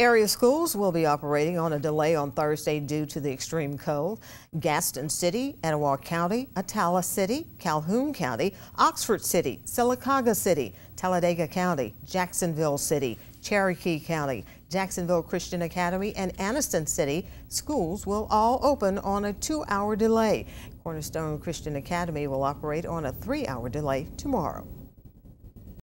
Area schools will be operating on a delay on Thursday due to the extreme cold. Gaston City, Etowah County, Atala City, Calhoun County, Oxford City, Sylacauga City, Talladega County, Jacksonville City, Cherokee County, Jacksonville Christian Academy, and Anniston City schools will all open on a two-hour delay. Cornerstone Christian Academy will operate on a three-hour delay tomorrow.